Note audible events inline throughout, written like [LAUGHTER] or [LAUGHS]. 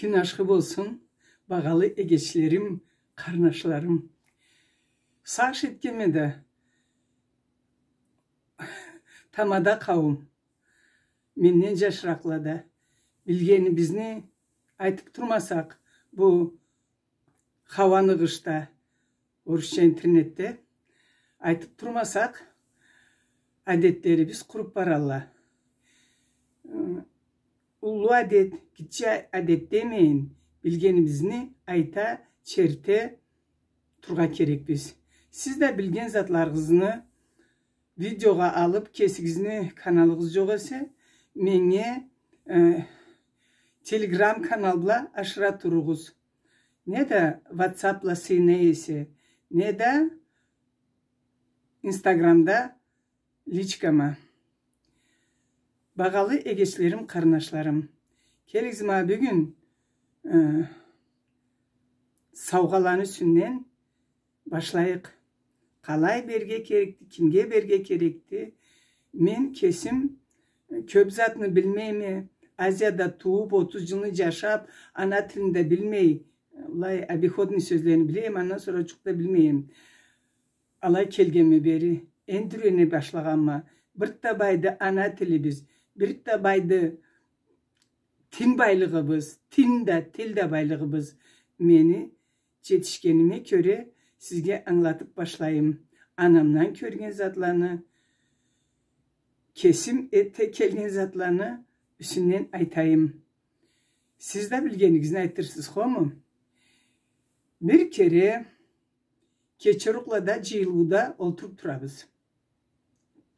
күн ашқы болсын бағалы егешлерім қарнашларым саш еткемеді тамада қауым менен жашырақлады бізіне айтып тұрмасақ бұл хаванығышта орысша интернетте айтып тұрмасақ біз құрып баралла улуу адет кичи адет демейін, білгенімізіні айта черте керек біз. Сіз де білген затларғызыны видеоға алып кесігізіні каналығыз жоғасы, эсе менге телеграм каналыла ашыра тұрғыз. не де ватсапла сыйны эсе не да инстаграмда личкама бағалы егесілерім, қарындашларым келіңіз ма бүгін ә, сауғаланы сүннен башлайық қалай берге керекті кімге берге керекті мен кесім көп затны білмейме азияда туып 30 жылы жашап ана тілінде білмей былай обиходный сөздерін білейм, ана сұра жұқта білмейм алай келгенме бери эндирене башлаганма бұртта табайды ана тілі біз біртті байды тін байлығы біз, тін да, тіл да байлығы біз мені жетішкеніме көре сізге аңлатып башлайым. Анамнан көрген затланы, кесім әтті келген затланы үшіннен айтайым. Сіз да білгеніңізін айттырсыз, қоңым? Бір кере кечіруқлада жиылғыда олтырып тұрабыз.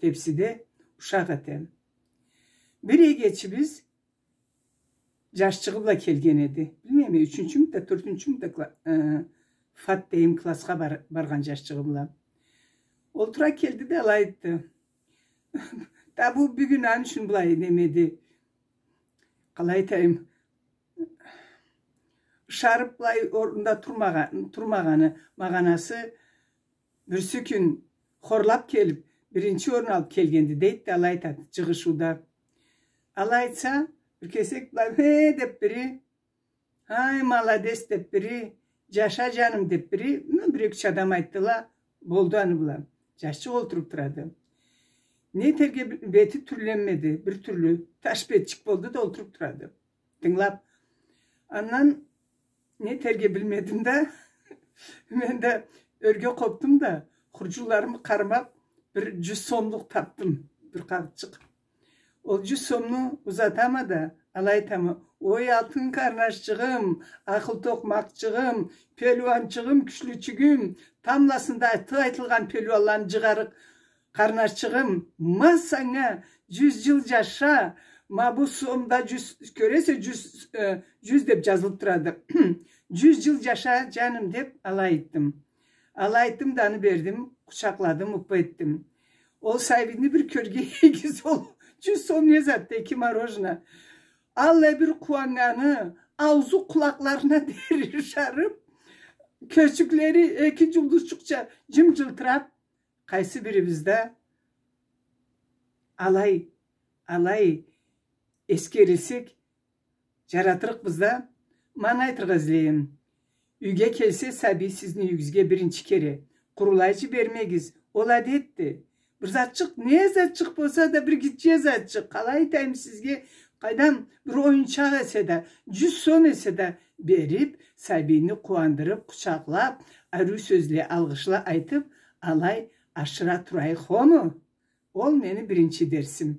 Тепсі де ұшақ әтем. Nereye жаш biz? Жаршчығыбла келген еді. Білмейме, үшінші мүтті, төртінші мүтті фат дейім классқа бар, жаш жаршчығыбла. Ол тұра келді де айтты. Та бұл бүгін ан үшін бұлай демеді. Қалай айтайым. Шарып бұлай орында тұрмағаны, мағанасы бүрсі күн хорлап келіп, бірінші орын алып келгенді дейді де алай айтады, жығышуда. алайца үлкесек былай деп бири ай молодец деп бири жаша жаным деп бири ну бир эки үч адам айттыла болду аны булар жашчык отуруп турады не терге бети түрленмеди бир түрлүү таш бетчик болду да отуруп турады тыңлап анан не терге билмедим да мен да өргө коптум да куржуларымды кармап бир жүз сомдук таптым бир кагытчык Ол олжы сомну алай алайтамы ой алтын карнашчыгым акыл токмакчыгым пелуанчыгым күчлүчүгүм тамласында айтылган пелуаллан жыгарык карнашчыгым Ма саңа жүз жыл жаша ма мабу сомда жүз көрөсө жүз жүз деп жазылып турады жүз жыл жаша жаным деп ала айттым ала айттым да аны бердим кучакладым уппа эттим ол сабини бир көргейки Cüsom nezatteki marojna. Allah bir kuanganı avzu kulaklarına [LAUGHS] derir şarıp. Köçükleri e, iki cüldüzçükçe cimciltirap. Kaysi biri bizde alay, alay eskerilsek jaratırık bizde. Mana aytırga izleyin. Үйге келсе сәби сіздің үйіңізге бірінші кере. Құрылайчы бермегіз. Ол әдетті. бір затшық не затшық болса да бір кече затшық қалай айтайын сізге қайдан бір ойыншақ есе да жүз сом есе да беріп сәбейіні қуандырып құшақлап әру сөзіле алғышыла айтып алай ашыра тұрайық хомо ол мені бірінші дерсім